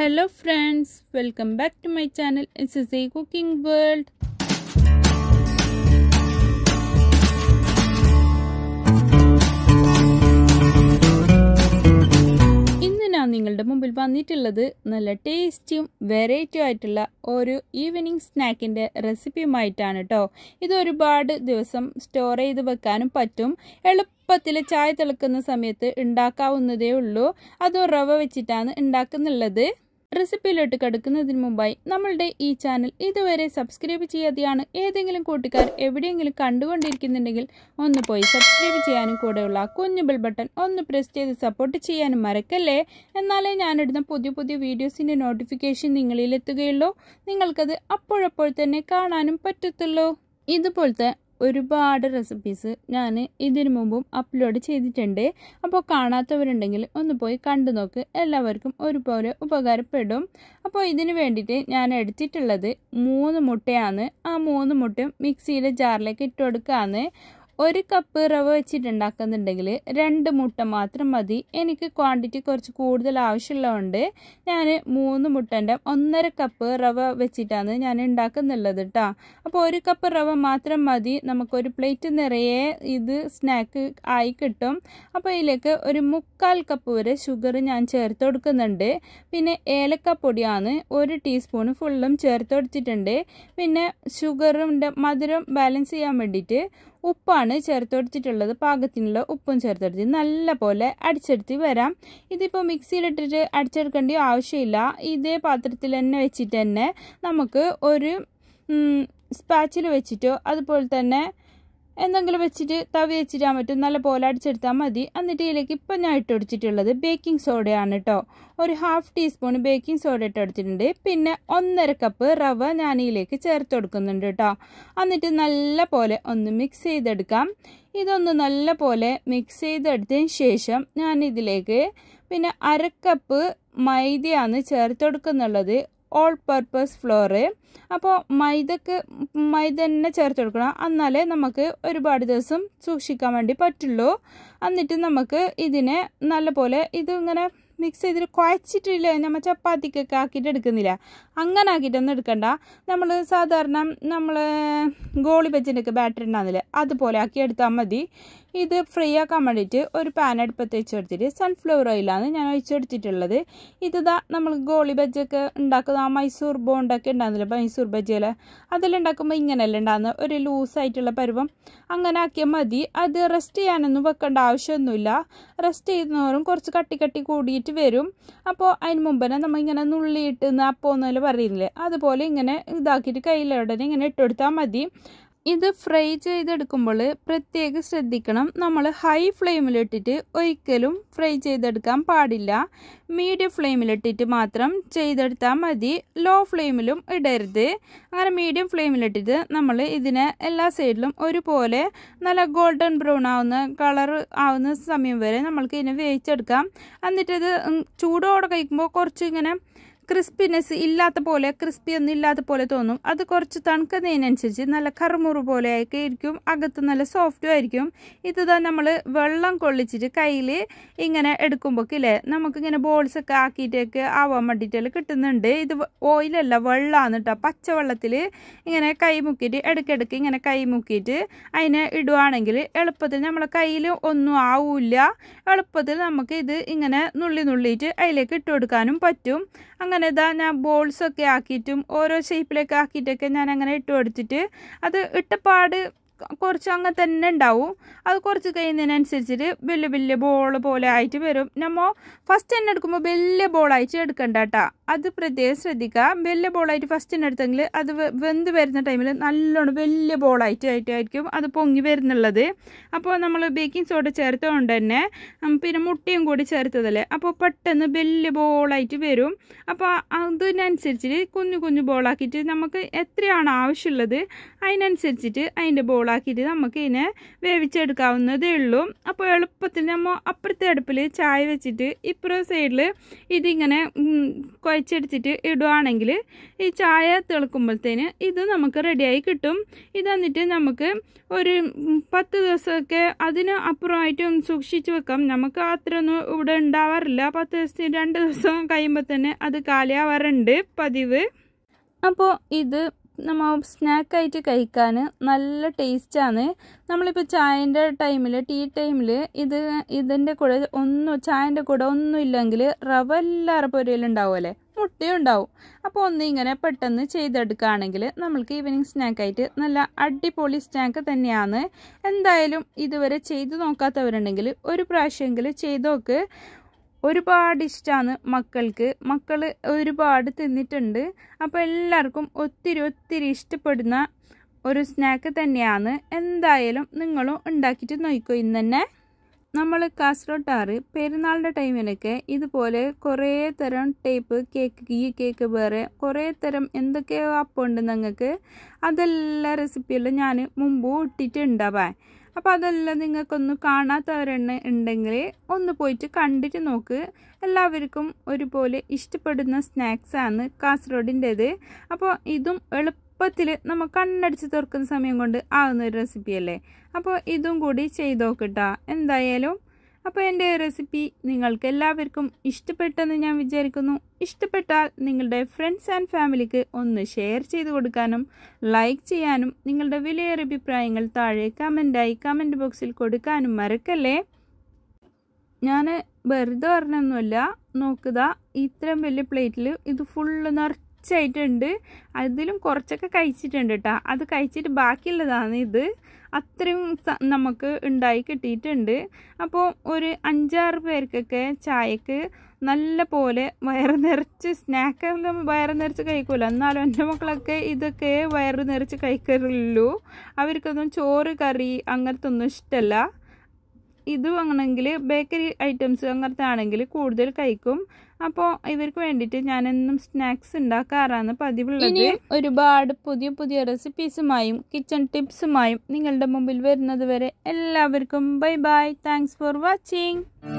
hello friends welcome back to my channel is S A cooking world ഇന്ന് ഞാൻ നിങ്ങളുടെ മുമ്പിൽ വന്നിട്ടുള്ളത് നല്ല ടേസ്റ്റിയും വെറൈറ്റിയും ആയിട്ടുള്ള ഒരു ഈവനിങ് സ്നാക്കിൻ്റെ റെസിപ്പിയുമായിട്ടാണ് കേട്ടോ ഇത് ഒരുപാട് ദിവസം സ്റ്റോർ ചെയ്ത് വെക്കാനും പറ്റും എളുപ്പം എളുപ്പത്തിൽ ചായ തിളക്കുന്ന സമയത്ത് ഉണ്ടാക്കാവുന്നതേ ഉള്ളൂ അതും റവ വെച്ചിട്ടാണ് ഉണ്ടാക്കുന്നുള്ളത് റെസിപ്പിയിലോട്ട് കടക്കുന്നതിന് മുമ്പായി നമ്മളുടെ ഈ ചാനൽ ഇതുവരെ സബ്സ്ക്രൈബ് ചെയ്യാതെയാണ് ഏതെങ്കിലും കൂട്ടുകാർ എവിടെയെങ്കിലും കണ്ടുകൊണ്ടിരിക്കുന്നുണ്ടെങ്കിൽ ഒന്ന് പോയി സബ്സ്ക്രൈബ് ചെയ്യാനും കൂടെയുള്ള കുഞ്ഞു ബെൽ ബട്ടൺ ഒന്ന് പ്രസ് ചെയ്ത് സപ്പോർട്ട് ചെയ്യാനും മറക്കല്ലേ എന്നാലേ ഞാനിടുന്ന പുതിയ പുതിയ വീഡിയോസിൻ്റെ നോട്ടിഫിക്കേഷൻ നിങ്ങളിലെത്തുകയുള്ളൂ നിങ്ങൾക്കത് അപ്പോഴപ്പോൾ തന്നെ കാണാനും പറ്റത്തുള്ളൂ ഇതുപോലത്തെ ഒരുപാട് റെസിപ്പീസ് ഞാൻ ഇതിനു മുമ്പും അപ്ലോഡ് ചെയ്തിട്ടുണ്ട് അപ്പോൾ കാണാത്തവരുണ്ടെങ്കിൽ ഒന്ന് പോയി കണ്ടു നോക്ക് എല്ലാവർക്കും ഒരുപോലെ ഉപകാരപ്പെടും അപ്പോൾ ഇതിന് വേണ്ടിയിട്ട് ഞാൻ എടുത്തിട്ടുള്ളത് മൂന്ന് മുട്ടയാണ് ആ മൂന്ന് മുട്ടയും മിക്സിയുടെ ജാറിലേക്ക് ഇട്ട് കൊടുക്കുകയാണ് ഒരു കപ്പ് റവ വെച്ചിട്ടുണ്ടാക്കുന്നുണ്ടെങ്കിൽ രണ്ട് മുട്ട മാത്രം മതി എനിക്ക് ക്വാണ്ടിറ്റി കുറച്ച് കൂടുതൽ ആവശ്യമുള്ളതുകൊണ്ട് ഞാൻ മൂന്ന് മുട്ടൻ്റെ ഒന്നര കപ്പ് റവ വെച്ചിട്ടാണ് ഞാൻ ഉണ്ടാക്കുന്നുള്ളത് കേട്ടോ അപ്പോൾ ഒരു കപ്പ് റവ മാത്രം മതി നമുക്കൊരു പ്ലേറ്റ് നിറയെ ഇത് സ്നാക്ക് ആയി കിട്ടും അപ്പോൾ ഇതിലേക്ക് ഒരു മുക്കാൽ കപ്പ് വരെ ഷുഗർ ഞാൻ ചേർത്ത് കൊടുക്കുന്നുണ്ട് പിന്നെ ഏലക്കപ്പൊടിയാണ് ഒരു ടീസ്പൂൺ ഫുള്ളും ചേർത്ത് കൊടുത്തിട്ടുണ്ട് പിന്നെ ഷുഗറിൻ്റെ മധുരം ബാലൻസ് ചെയ്യാൻ വേണ്ടിയിട്ട് ഉപ്പാണ് ചേർത്തൊടിച്ചിട്ടുള്ളത് പാകത്തിനുള്ള ഉപ്പും ചേർത്തെടുത്ത് നല്ല പോലെ അടിച്ചെടുത്ത് വരാം ഇതിപ്പോൾ മിക്സിയിലിട്ടിട്ട് അടിച്ചെടുക്കേണ്ട ആവശ്യമില്ല ഇതേ പാത്രത്തിൽ തന്നെ വെച്ചിട്ട് തന്നെ നമുക്ക് ഒരു സ്പാച്ചിൽ വെച്ചിട്ടോ അതുപോലെ തന്നെ എന്തെങ്കിലും വെച്ചിട്ട് തവി വെച്ചിട്ടാൽ പറ്റും നല്ല പോലെ അടിച്ചെടുത്താൽ മതി എന്നിട്ട് ഇതിലേക്ക് ഇപ്പം ഞാൻ ഇട്ടൊടിച്ചിട്ടുള്ളത് ബേക്കിംഗ് സോഡയാണ് കേട്ടോ ഒരു ഹാഫ് ടീസ്പൂൺ ബേക്കിംഗ് സോഡ ഇട്ടെടുത്തിട്ടുണ്ട് പിന്നെ ഒന്നര കപ്പ് റവ ഞാൻ ഇതിലേക്ക് ചേർത്ത് കൊടുക്കുന്നുണ്ട് കേട്ടോ എന്നിട്ട് നല്ല പോലെ ഒന്ന് മിക്സ് ചെയ്തെടുക്കാം ഇതൊന്ന് നല്ല പോലെ മിക്സ് ചെയ്തെടുത്തതിന് ശേഷം ഞാൻ ഇതിലേക്ക് പിന്നെ അരക്കപ്പ് കപ്പ് മൈദയാണ് ചേർത്ത് കൊടുക്കുന്നുള്ളത് ഓൾ പർപ്പസ് ഫ്ലോറ് അപ്പോൾ മൈദക്ക് മൈദ തന്നെ ചേർത്ത് കൊടുക്കണം എന്നാലേ നമുക്ക് ഒരുപാട് ദിവസം സൂക്ഷിക്കാൻ വേണ്ടി പറ്റുള്ളൂ എന്നിട്ട് നമുക്ക് ഇതിനെ നല്ലപോലെ ഇതിങ്ങനെ മിക്സ് ചെയ്തിട്ട് കുഴച്ചിട്ടില്ല നമ്മൾ ചപ്പാത്തിക്കൊക്കെ ആക്കിയിട്ട് എടുക്കുന്നില്ല അങ്ങനെ ആക്കിയിട്ടൊന്നും എടുക്കണ്ട നമ്മൾ സാധാരണ നമ്മൾ ഗോളി വെച്ചിട്ടൊക്കെ ബാറ്ററി ഉണ്ടാകുന്നില്ല അതുപോലെ ആക്കി എടുത്താൽ മതി ഇത് ഫ്രീ ആക്കാൻ വേണ്ടിയിട്ട് ഒരു പാൻ അടുപ്പത്ത് വെച്ച് കൊടുത്തിട്ട് സൺഫ്ലവർ ഓയിലാണ് ഞാൻ ഒഴിച്ചു കൊടുത്തിട്ടുള്ളത് ഇതാ നമ്മൾ ഗോളി ബജ്ജൊക്കെ ഉണ്ടാക്കുന്ന ആ മൈസൂർ ബോണ്ടൊക്കെ ഉണ്ടാകുന്നില്ല മൈസൂർ ബജ്ജിയിലെ അതിലുണ്ടാക്കുമ്പോൾ ഇങ്ങനെയല്ല ഉണ്ടാകുന്ന ഒരു ലൂസായിട്ടുള്ള പരുവം അങ്ങനെ ആക്കിയാൽ മതി അത് റെസ്റ്റ് ചെയ്യാനൊന്നും വെക്കേണ്ട ആവശ്യമൊന്നുമില്ല റെസ്റ്റ് ചെയ്യുന്നവരും കുറച്ച് കട്ടി കട്ടി കൂടിയിട്ട് വരും അപ്പോൾ അതിന് മുമ്പ് തന്നെ നമ്മളിങ്ങനെ നുള്ളിയിട്ട് അപ്പോൾ ഒന്നുമില്ല പറഞ്ഞിരുന്നില്ലേ അതുപോലെ ഇങ്ങനെ ഇതാക്കിയിട്ട് കയ്യിലുടനെ ഇങ്ങനെ ഇട്ടുകൊടുത്താൽ മതി ഇത് ഫ്രൈ ചെയ്തെടുക്കുമ്പോൾ പ്രത്യേകം ശ്രദ്ധിക്കണം നമ്മൾ ഹൈ ഫ്ലെയിമിലിട്ടിട്ട് ഒരിക്കലും ഫ്രൈ ചെയ്തെടുക്കാൻ പാടില്ല മീഡിയം ഫ്ലെയിമിലിട്ടിട്ട് മാത്രം ചെയ്തെടുത്താൽ മതി ലോ ഫ്ലെയിമിലും ഇടരുത് അങ്ങനെ മീഡിയം ഫ്ലെയിമിലിട്ടിട്ട് നമ്മൾ ഇതിനെ എല്ലാ സൈഡിലും ഒരുപോലെ നല്ല ഗോൾഡൻ ബ്രൗൺ ആവുന്ന കളർ ആവുന്ന സമയം വരെ നമ്മൾക്ക് ഇതിനെ വേവിച്ചെടുക്കാം എന്നിട്ടത് ചൂടോടെ കഴിക്കുമ്പോൾ കുറച്ച് ഇങ്ങനെ ക്രിസ്പിനെസ് ഇല്ലാത്ത പോലെ ക്രിസ്പി ഒന്നും ഇല്ലാത്ത പോലെ തോന്നും അത് കുറച്ച് തണുക്കുന്നതിനനുസരിച്ച് നല്ല കറുമുറു പോലെയൊക്കെ ഇരിക്കും അകത്ത് നല്ല സോഫ്റ്റും ആയിരിക്കും ഇത് നമ്മൾ വെള്ളം കൊള്ളിച്ചിട്ട് കയ്യിൽ ഇങ്ങനെ എടുക്കുമ്പോഴൊക്കെ ഇല്ലേ നമുക്കിങ്ങനെ ബോൾസൊക്കെ ആക്കിയിട്ടൊക്കെ ആവാൻ വേണ്ടിയിട്ടെല്ലാം കിട്ടുന്നുണ്ട് ഇത് ഓയിലല്ല വെള്ളമാണ് കേട്ടോ പച്ചവെള്ളത്തിൽ ഇങ്ങനെ കൈ മുക്കിയിട്ട് ഇടയ്ക്കിടയ്ക്ക് ഇങ്ങനെ കൈ മുക്കിയിട്ട് അതിനെ ഇടുകയാണെങ്കിൽ എളുപ്പത്തിൽ നമ്മളെ കയ്യിൽ ഒന്നും ആവില്ല എളുപ്പത്തിൽ നമുക്ക് ഇത് ഇങ്ങനെ നുള്ളി നുള്ളിയിട്ട് അതിലേക്ക് ഇട്ടുകൊടുക്കാനും പറ്റും അങ്ങനെ അങ്ങനെ ഇതാ ഞാൻ ബോൾസൊക്കെ ആക്കിയിട്ടും ഓരോ ഷേപ്പിലൊക്കെ ആക്കിയിട്ടൊക്കെ ഞാൻ അങ്ങനെ ഇട്ട് കൊടുത്തിട്ട് അത് ഇട്ടപ്പാട് കുറച്ച് അങ്ങനെ തന്നെ ഉണ്ടാവും അത് കുറച്ച് കഴിയുന്നതിനനുസരിച്ചിട്ട് വലിയ വലിയ ബോൾ പോലെ ആയിട്ട് വരും നമ്മൾ ഫസ്റ്റ് തന്നെ എടുക്കുമ്പോൾ വലിയ ബോളായിട്ട് എടുക്കണ്ട കേട്ടോ അത് പ്രത്യേകം ശ്രദ്ധിക്കുക വലിയ ബോളായിട്ട് ഫസ്റ്റ് തന്നെ എടുത്തെങ്കിൽ അത് വെന്ത് വരുന്ന ടൈമിൽ നല്ലോണം വലിയ ബോളായിട്ട് ആയിട്ടായിരിക്കും അത് പൊങ്ങി വരുന്നുള്ളത് അപ്പോൾ നമ്മൾ ബേക്കിംഗ് സോഡ ചേർത്തതുകൊണ്ട് തന്നെ പിന്നെ മുട്ടയും കൂടി ചേർത്തതല്ലേ അപ്പോൾ പെട്ടെന്ന് വലിയ ബോളായിട്ട് വരും അപ്പോൾ അതിനനുസരിച്ചിട്ട് കുഞ്ഞു കുഞ്ഞു ബോളാക്കിയിട്ട് നമുക്ക് എത്രയാണ് ആവശ്യമുള്ളത് അതിനനുസരിച്ചിട്ട് അതിൻ്റെ ബോൾ ബൗളാക്കിയിട്ട് നമുക്ക് ഇതിനെ വേവിച്ചെടുക്കാവുന്നതേ ഉള്ളൂ അപ്പോൾ എളുപ്പത്തിൽ നമ്മൾ അപ്പുറത്തെ അടുപ്പിൽ ചായ വെച്ചിട്ട് ഇപ്പുറം സൈഡിൽ ഇതിങ്ങനെ കുഴച്ചെടുത്തിട്ട് ഇടുകയാണെങ്കിൽ ഈ ചായ തിളക്കുമ്പോഴത്തേന് ഇത് നമുക്ക് റെഡിയായി കിട്ടും ഇത് നമുക്ക് ഒരു പത്ത് ദിവസമൊക്കെ അതിന് അപ്പുറമായിട്ടും സൂക്ഷിച്ചു വെക്കാം നമുക്ക് അത്രയൊന്നും ഇവിടെ ഉണ്ടാവാറില്ല പത്ത് ദിവസത്തിന് രണ്ട് ദിവസം കഴിയുമ്പോൾ തന്നെ അത് കാലിയാവാറുണ്ട് പതിവ് അപ്പോൾ ഇത് നമ്മൾ സ്നാക്കായിട്ട് കഴിക്കാൻ നല്ല ടേസ്റ്റാണ് നമ്മളിപ്പോൾ ചായൻ്റെ ടൈമിൽ ടീ ടൈമിൽ ഇത് ഇതിൻ്റെ കൂടെ ഒന്നും ചായൻ്റെ കൂടെ ഒന്നും ഇല്ലെങ്കിൽ റവ എല്ലാവരുടെ ഉണ്ടാവുമല്ലേ മുട്ടയും ഉണ്ടാവും അപ്പോൾ ഒന്നിങ്ങനെ പെട്ടെന്ന് ചെയ്തെടുക്കുകയാണെങ്കിൽ നമ്മൾക്ക് ഈവനിങ് സ്നാക്കായിട്ട് നല്ല അടിപൊളി സ്നാക്ക് തന്നെയാണ് എന്തായാലും ഇതുവരെ ചെയ്തു നോക്കാത്തവരുണ്ടെങ്കിൽ ഒരു പ്രാവശ്യമെങ്കിൽ ചെയ്തു നോക്ക് ഒരുപാട് ഇഷ്ടമാണ് മക്കൾക്ക് മക്കൾ ഒരുപാട് തിന്നിട്ടുണ്ട് അപ്പോൾ എല്ലാവർക്കും ഒത്തിരി ഒത്തിരി ഇഷ്ടപ്പെടുന്ന ഒരു സ്നാക്ക് തന്നെയാണ് എന്തായാലും നിങ്ങളും ഉണ്ടാക്കിയിട്ട് നോക്കൂ ഇന്ന് തന്നെ നമ്മൾ കാസർഗോട്ടാറ് പെരുന്നാളിൻ്റെ ടൈമിലൊക്കെ ഇതുപോലെ കുറേ തരം ടൈപ്പ് കേക്ക് ഈ കേക്ക് വേറെ കുറേ തരം എന്തൊക്കെയോ അപ്പം ഉണ്ട് നിങ്ങൾക്ക് അതെല്ലാ റെസിപ്പികളും ഞാൻ മുമ്പ് ഇട്ടിട്ടുണ്ടാവാൻ അപ്പോൾ അതെല്ലാം നിങ്ങൾക്കൊന്ന് കാണാത്തവരെണ്ണ ഉണ്ടെങ്കിൽ ഒന്ന് പോയിട്ട് കണ്ടിട്ട് നോക്ക് എല്ലാവർക്കും ഒരുപോലെ ഇഷ്ടപ്പെടുന്ന സ്നാക്സാണ് കാസർഗോഡിൻ്റേത് അപ്പോൾ ഇതും എളുപ്പത്തിൽ നമ്മൾ കണ്ണടിച്ച് തുറക്കുന്ന സമയം കൊണ്ട് ആവുന്ന ഒരു റെസിപ്പിയല്ലേ അപ്പോൾ ഇതും കൂടി ചെയ്ത് നോക്കട്ടോ എന്തായാലും അപ്പോൾ എൻ്റെ റെസിപ്പി നിങ്ങൾക്ക് എല്ലാവർക്കും ഇഷ്ടപ്പെട്ടെന്ന് ഞാൻ വിചാരിക്കുന്നു ഇഷ്ടപ്പെട്ടാൽ നിങ്ങളുടെ ഫ്രണ്ട്സ് ആൻഡ് ഫാമിലിക്ക് ഒന്ന് ഷെയർ ചെയ്ത് കൊടുക്കാനും ലൈക്ക് ചെയ്യാനും നിങ്ങളുടെ വിലയേറെ അഭിപ്രായങ്ങൾ താഴെ കമൻറ്റായി കമൻറ്റ് ബോക്സിൽ കൊടുക്കാനും മറക്കല്ലേ ഞാൻ വെറുതെ പറഞ്ഞൊന്നുമല്ല നോക്കുക ഇത്രയും വലിയ പ്ലേറ്റിൽ ഇത് ഫുള്ള് നിറച്ചായിട്ടുണ്ട് അതിലും കുറച്ചൊക്കെ കഴിച്ചിട്ടുണ്ട് കേട്ടോ അത് കഴിച്ചിട്ട് ബാക്കിയുള്ളതാണ് ഇത് അത്രയും നമുക്ക് ഉണ്ടായി കിട്ടിയിട്ടുണ്ട് അപ്പോൾ ഒരു അഞ്ചാറ് പേർക്കൊക്കെ ചായക്ക് നല്ല പോലെ വയറ് നിറച്ച് സ്നാക്കൊന്നും വയറ് നിറച്ച് കഴിക്കൂല എന്നാലും എൻ്റെ മക്കളൊക്കെ ഇതൊക്കെ വയറ് നിറച്ച് കഴിക്കാറുള്ളൂ അവർക്കൊന്നും ചോറ് കറി അങ്ങനത്തെ ഒന്നും ഇഷ്ടമല്ല ഇത് വാങ്ങണമെങ്കിൽ ബേക്കറി ഐറ്റംസ് അങ്ങനത്തെ ആണെങ്കിൽ കൂടുതൽ കഴിക്കും അപ്പോൾ ഇവർക്ക് വേണ്ടിയിട്ട് ഞാനെന്നും സ്നാക്സ് ഉണ്ടാക്കാറാണ് പതിവുള്ളത് ഒരുപാട് പുതിയ പുതിയ റെസിപ്പീസുമായും കിച്ചൺ ടിപ്സുമായും നിങ്ങളുടെ മുമ്പിൽ വരുന്നത് വരെ എല്ലാവർക്കും bye bye thanks for watching